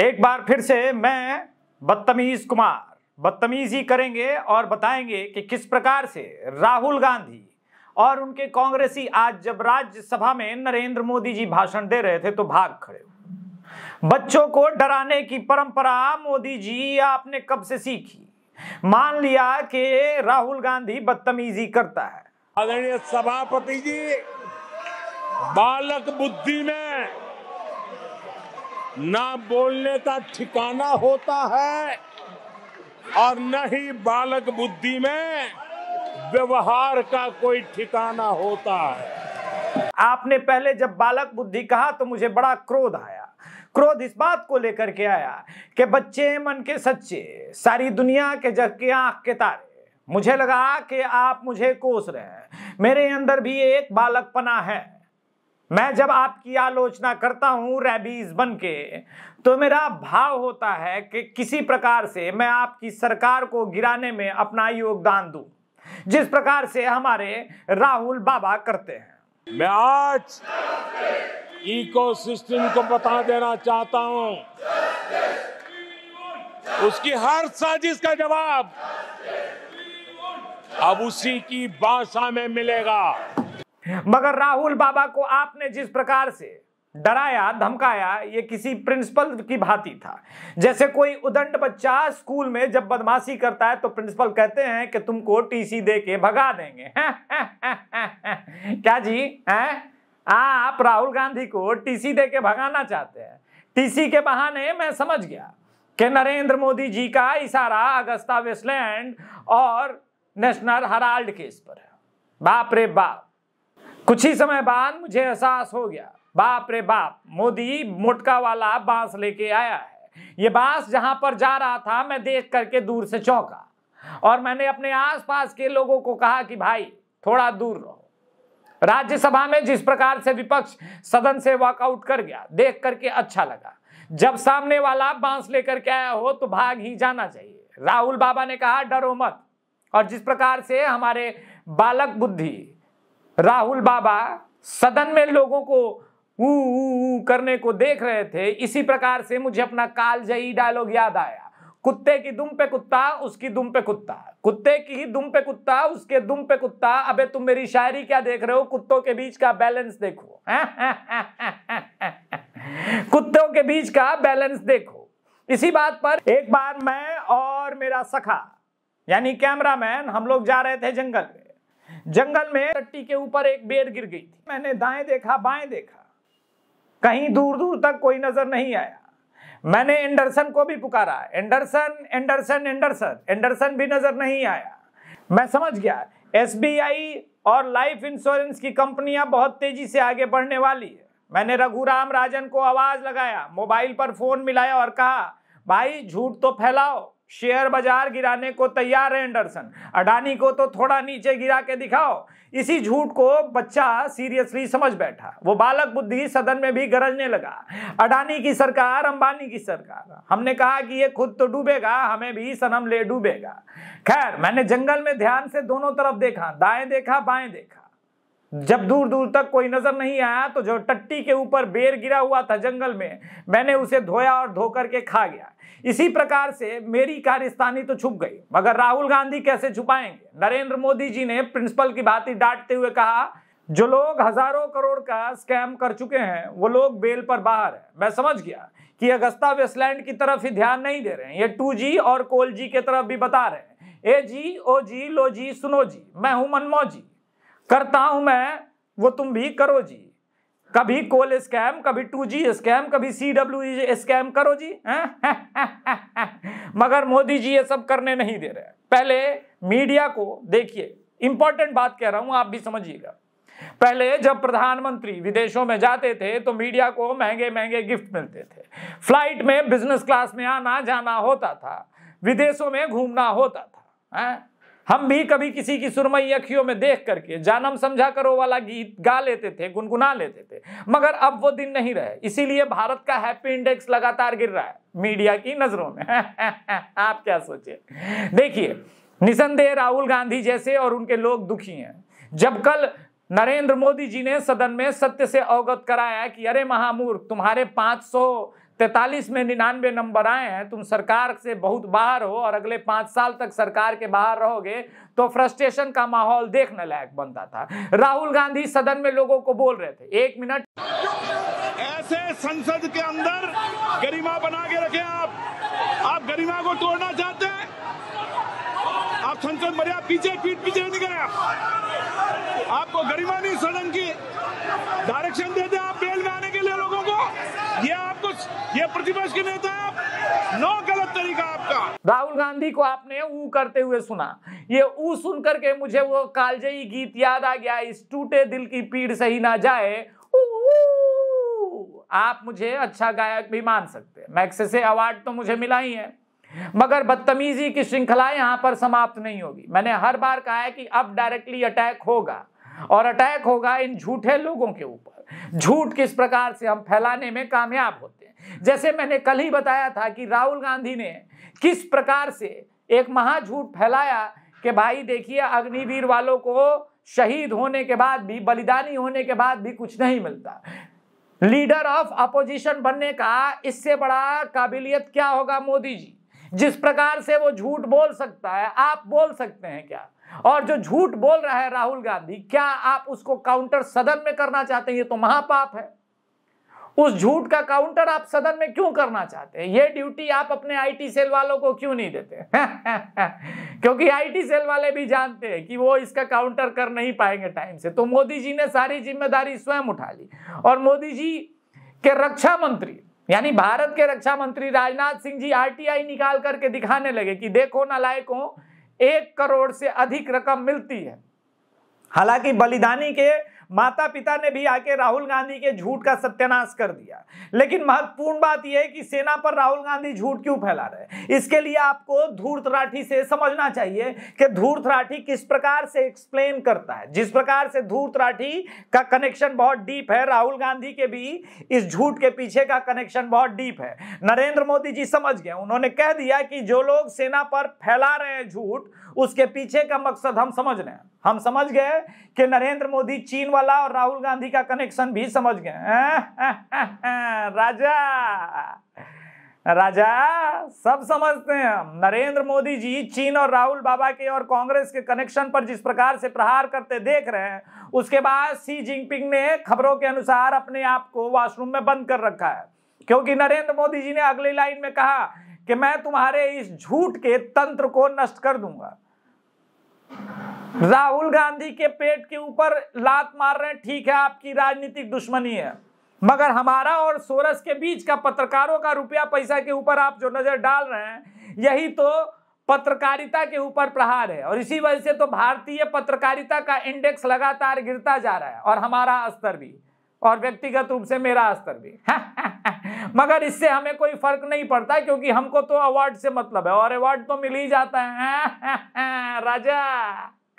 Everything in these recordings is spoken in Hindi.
एक बार फिर से मैं बदतमीज कुमार बदतमीजी करेंगे और बताएंगे कि किस प्रकार से राहुल गांधी और उनके कांग्रेसी आज जब राज्यसभा में नरेंद्र मोदी जी भाषण दे रहे थे तो भाग खड़े बच्चों को डराने की परंपरा मोदी जी आपने कब से सीखी मान लिया कि राहुल गांधी बदतमीजी करता है आदरणीय सभापति जी बालक बुद्धि में ना बोलने का ठिकाना होता है और न ही बालक बुद्धि में व्यवहार का कोई ठिकाना होता है आपने पहले जब बालक बुद्धि कहा तो मुझे बड़ा क्रोध आया क्रोध इस बात को लेकर के आया कि बच्चे मन के सच्चे सारी दुनिया के जग के आंख के तारे मुझे लगा कि आप मुझे कोस रहे हैं मेरे अंदर भी एक बालकपना है मैं जब आपकी आलोचना करता हूं रैबीज बन के तो मेरा भाव होता है कि किसी प्रकार से मैं आपकी सरकार को गिराने में अपना योगदान दूं जिस प्रकार से हमारे राहुल बाबा करते हैं मैं आज इकोसिस्टम को बता देना चाहता हूं उसकी हर साजिश का जवाब अब उसी की भाषा में मिलेगा मगर राहुल बाबा को आपने जिस प्रकार से डराया धमकाया ये किसी प्रिंसिपल की भांति था जैसे कोई उदंड बच्चा स्कूल में जब बदमाशी करता है तो प्रिंसिपल कहते हैं कि तुमको टीसी दे के भगा देंगे क्या जी है आप राहुल गांधी को टीसी दे के भगाना चाहते हैं टीसी के बहाने मैं समझ गया कि नरेंद्र मोदी जी का इशारा अगस्ता वेस्टलैंड और नेशनल हराल्ड केस पर है बाप रे बाप कुछ ही समय बाद मुझे एहसास हो गया बाप रे बाप मोदी मोटका वाला बांस लेके आया है ये बांस जहां पर जा रहा था मैं देख करके दूर से चौंका और मैंने अपने आसपास के लोगों को कहा कि भाई थोड़ा दूर रहो राज्यसभा में जिस प्रकार से विपक्ष सदन से वॉकआउट कर गया देख करके अच्छा लगा जब सामने वाला बांस लेकर के आया हो तो भाग ही जाना चाहिए राहुल बाबा ने कहा डरो मत और जिस प्रकार से हमारे बालक बुद्धि राहुल बाबा सदन में लोगों को ऊ करने को देख रहे थे इसी प्रकार से मुझे अपना कालजयी डायलॉग याद आया कुत्ते की दुम पे कुत्ता उसकी दुम पे कुत्ता कुत्ते की दुम पे कुत्ता उसके दुम पे कुत्ता अबे तुम मेरी शायरी क्या देख रहे हो कुत्तों के बीच का बैलेंस देखो कुत्तों के बीच का बैलेंस देखो इसी बात पर एक बार मैं और मेरा सखा यानी कैमरामैन हम लोग जा रहे थे जंगल में जंगल में टट्टी के ऊपर एक बेर गिर गई थी मैंने दाएं देखा बाएं देखा कहीं दूर दूर तक कोई नजर नहीं आया मैंने एंडरसन को भी पुकारा एंडरसन एंडरसन एंडरसन एंडरसन भी नजर नहीं आया मैं समझ गया एस और लाइफ इंश्योरेंस की कंपनियां बहुत तेजी से आगे बढ़ने वाली है मैंने रघुराम राजन को आवाज लगाया मोबाइल पर फोन मिलाया और कहा भाई झूठ तो फैलाओ शेयर बाजार गिराने को तैयार है एंडरसन अडानी को तो थोड़ा नीचे गिरा के दिखाओ इसी झूठ को बच्चा सीरियसली समझ बैठा वो बालक बुद्धि सदन में भी गरजने लगा अडानी की सरकार अंबानी की सरकार हमने कहा कि ये खुद तो डूबेगा हमें भी सनम ले डूबेगा खैर मैंने जंगल में ध्यान से दोनों तरफ देखा दाएं देखा बाएं देखा जब दूर दूर तक कोई नजर नहीं आया तो जो टट्टी के ऊपर बेर गिरा हुआ था जंगल में मैंने उसे धोया और धोकर के खा गया इसी प्रकार से मेरी कार्यस्थानी तो छुप गई मगर राहुल गांधी कैसे छुपाएंगे नरेंद्र मोदी जी ने प्रिंसिपल की भांति डांटते हुए कहा जो लोग हजारों करोड़ का स्कैम कर चुके हैं वो लोग बेल पर बाहर है मैं समझ गया कि अगस्ता वेस्टलैंड की तरफ ही ध्यान नहीं दे रहे हैं ये टू जी और कोल जी के तरफ भी बता रहे हैं ए जी ओ जी लो जी सुनो जी मैं हूं मनमोह जी करता हूं मैं वो तुम भी करो जी कभी कोल स्कैम कभी टू जी स्कैम कभी सी डब्ल्यू स्कैम करो जी मगर मोदी जी ये सब करने नहीं दे रहे पहले मीडिया को देखिए इंपॉर्टेंट बात कह रहा हूं आप भी समझिएगा पहले जब प्रधानमंत्री विदेशों में जाते थे तो मीडिया को महंगे महंगे गिफ्ट मिलते थे फ्लाइट में बिजनेस क्लास में आना जाना होता था विदेशों में घूमना होता था है? हम भी कभी किसी की सुरमई अखियों में देख करके जानम समझा करो वाला गीत गा लेते थे गुनगुना लेते थे मगर अब वो दिन नहीं रहे इसीलिए भारत का हैप्पी इंडेक्स लगातार गिर रहा है मीडिया की नजरों में आप क्या सोचे देखिए निसंदेह राहुल गांधी जैसे और उनके लोग दुखी हैं जब कल नरेंद्र मोदी जी ने सदन में सत्य से अवगत कराया कि अरे महामूर्ख तुम्हारे 500 तैतालीस में निन्यानवे नंबर आए हैं तुम सरकार से बहुत बाहर हो और अगले पाँच साल तक सरकार के बाहर रहोगे तो फ्रस्ट्रेशन का माहौल देखने लायक बनता था राहुल गांधी सदन में लोगों को बोल रहे थे एक मिनट ऐसे संसद के अंदर गरिमा बना के रखे आप आप गरिमा को तोड़ना चाहते हैं आप संसद बढ़िया पीछे पीठ पीछे नहीं गए आपको गरिमा नहीं सदन की डायरेक्शन दे राहुल गांधी को आपने ऊ करते हुए सुना ये ऊ सुन करके मुझे वो कालजई गीत याद आ गया इस टूटे दिल की पीड़ सही ना जाए आप मुझे अच्छा गायक भी मान सकते हैं मैक्स से अवार्ड तो मुझे मिला ही है मगर बदतमीजी की श्रृंखला यहां पर समाप्त नहीं होगी मैंने हर बार कहा है कि अब डायरेक्टली अटैक होगा और अटैक होगा इन झूठे लोगों के ऊपर झूठ किस प्रकार से हम फैलाने में कामयाब होते हैं जैसे मैंने कल ही बताया था कि राहुल गांधी ने किस प्रकार से एक महाझूठ फैलाया कि भाई देखिए अग्निवीर वालों को शहीद होने के बाद भी बलिदानी होने के बाद भी कुछ नहीं मिलता लीडर ऑफ अपोजिशन बनने का इससे बड़ा काबिलियत क्या होगा मोदी जी जिस प्रकार से वो झूठ बोल सकता है आप बोल सकते हैं क्या और जो झूठ बोल रहा है राहुल गांधी क्या आप उसको काउंटर सदन में करना चाहते हैं ये तो महापाप है उस झूठ का काउंटर आप सदन में क्यों करना चाहते हैं ये ड्यूटी आप अपने आईटी सेल वालों को क्यों नहीं देते क्योंकि आईटी सेल वाले भी जानते हैं कि वो इसका काउंटर कर नहीं पाएंगे टाइम से तो मोदी जी ने सारी जिम्मेदारी स्वयं उठा ली और मोदी जी के रक्षा मंत्री यानी भारत के रक्षा मंत्री राजनाथ सिंह जी आर निकाल करके दिखाने लगे कि देखो नालायक हो एक करोड़ से अधिक रकम मिलती है हालांकि बलिदानी के माता पिता ने भी आके राहुल गांधी के झूठ का सत्यानाश कर दिया लेकिन महत्वपूर्ण बात यह है कि सेना पर राहुल गांधी झूठ क्यों फैला रहे इसके लिए आपको धूर्त राठी से समझना चाहिए कि धूर्त राठी किस प्रकार से एक्सप्लेन करता है जिस प्रकार से धूर्त राठी का कनेक्शन बहुत डीप है राहुल गांधी के भी इस झूठ के पीछे का कनेक्शन बहुत डीप है नरेंद्र मोदी जी समझ गए उन्होंने कह दिया कि जो लोग सेना पर फैला रहे हैं झूठ उसके पीछे का मकसद हम समझ रहे हैं हम समझ गए कि नरेंद्र मोदी चीन वाला और राहुल गांधी का कनेक्शन भी समझ गए राजा राजा सब समझते हैं हम नरेंद्र मोदी जी चीन और राहुल बाबा के और कांग्रेस के कनेक्शन पर जिस प्रकार से प्रहार करते देख रहे हैं उसके बाद सी जिनपिंग ने खबरों के अनुसार अपने आप को वॉशरूम में बंद कर रखा है क्योंकि नरेंद्र मोदी जी ने अगली लाइन में कहा कि मैं तुम्हारे इस झूठ के तंत्र को नष्ट कर दूंगा राहुल गांधी के पेट के ऊपर लात मार रहे हैं ठीक है आपकी राजनीतिक दुश्मनी है मगर हमारा और सोरस के बीच का पत्रकारों का रुपया पैसा के ऊपर आप जो नजर डाल रहे हैं यही तो पत्रकारिता के ऊपर प्रहार है और इसी वजह से तो भारतीय पत्रकारिता का इंडेक्स लगातार गिरता जा रहा है और हमारा स्तर भी और व्यक्तिगत रूप से मेरा स्तर भी मगर इससे हमें कोई फर्क नहीं पड़ता क्योंकि हमको तो अवार्ड से मतलब है और अवार्ड तो मिल ही जाता है राजा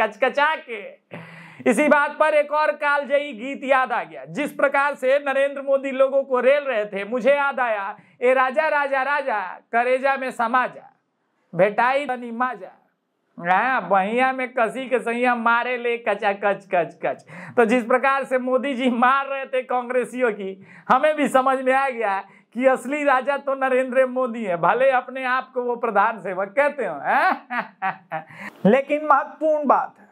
कचकचा के इसी बात पर एक और कालजयी गीत याद आ गया जिस प्रकार से नरेंद्र मोदी लोगों को रेल रहे थे मुझे याद आया ए राजा राजा राजा करेजा में समा जा भेटाई बनी माजा हाँ, बहिया में कसी के सैया मारे ले कचा कच कच कच तो जिस प्रकार से मोदी जी मार रहे थे कांग्रेसियों की हमें भी समझ में आ गया कि असली राजा तो नरेंद्र मोदी है भले अपने आप को वो प्रधान सेवक कहते हो लेकिन महत्वपूर्ण बात है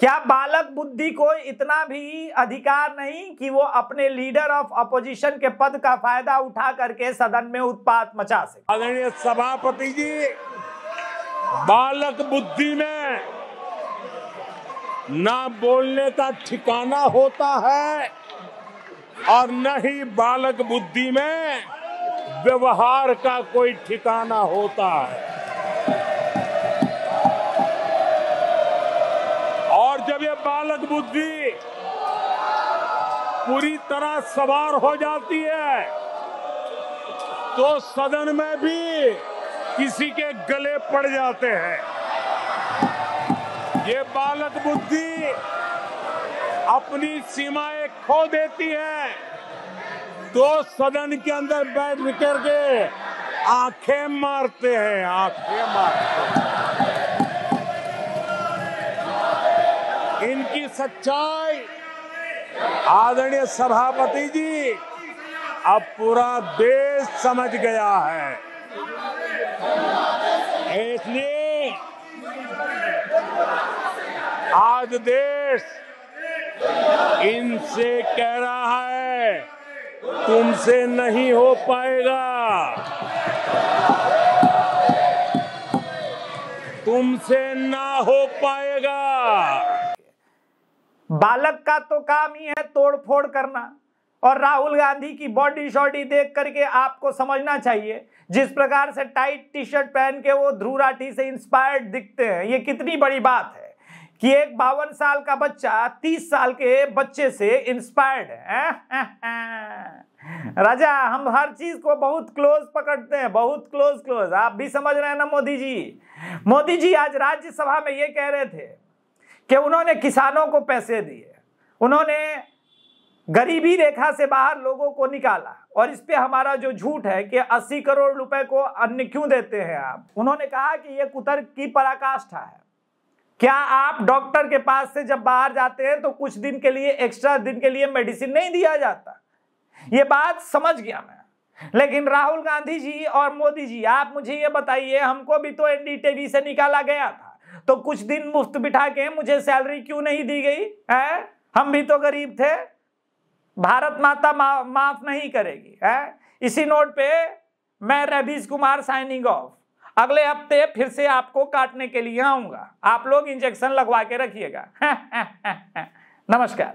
क्या बालक बुद्धि को इतना भी अधिकार नहीं कि वो अपने लीडर ऑफ अपोजिशन के पद का फायदा उठा करके सदन में उत्पात मचा सके आदरणीय सभापति जी बालक बुद्धि में ना बोलने का ठिकाना होता है और न ही बालक बुद्धि में व्यवहार का कोई ठिकाना होता है और जब ये बालक बुद्धि पूरी तरह सवार हो जाती है तो सदन में भी किसी के गले पड़ जाते हैं ये बालक बुद्धि अपनी सीमाएं खो देती है तो सदन के अंदर बैठ करके आंखें मारते हैं आंखें मारते हैं इनकी सच्चाई आदरणीय सभापति जी अब पूरा देश समझ गया है इसलिए आज देश इनसे कह रहा है तुमसे नहीं हो पाएगा तुमसे ना हो पाएगा बालक का तो काम ही है तोड़फोड़ करना और राहुल गांधी की बॉडी शॉडी देख करके आपको समझना चाहिए जिस प्रकार से टाइट टी शर्ट पहन के वो ध्रुराठी से इंस्पायर्ड दिखते हैं ये कितनी बड़ी बात है कि एक बावन साल का बच्चा तीस साल के बच्चे से इंस्पायर्ड है राजा हम हर चीज को बहुत क्लोज पकड़ते हैं बहुत क्लोज क्लोज आप भी समझ रहे हैं ना मोदी जी मोदी जी आज राज्यसभा में ये कह रहे थे कि उन्होंने किसानों को पैसे दिए उन्होंने गरीबी रेखा से बाहर लोगों को निकाला और इस पे हमारा जो झूठ है कि 80 करोड़ रुपए को अन्य क्यों देते हैं आप उन्होंने कहा कि ये कुतर की पराकाष्ठा है क्या आप डॉक्टर के पास से जब बाहर जाते हैं तो कुछ दिन के लिए एक्स्ट्रा दिन के लिए मेडिसिन नहीं दिया जाता ये बात समझ गया मैं लेकिन राहुल गांधी जी और मोदी जी आप मुझे ये बताइए हमको भी तो एनडीटीवी से निकाला गया था तो कुछ दिन मुफ्त बिठा के मुझे सैलरी क्यों नहीं दी गई है हम भी तो गरीब थे भारत माता मा, माफ नहीं करेगी है इसी नोट पे मैं रवीश कुमार साइनिंग ऑफ अगले हफ्ते फिर से आपको काटने के लिए आऊंगा आप लोग इंजेक्शन लगवा के रखिएगा नमस्कार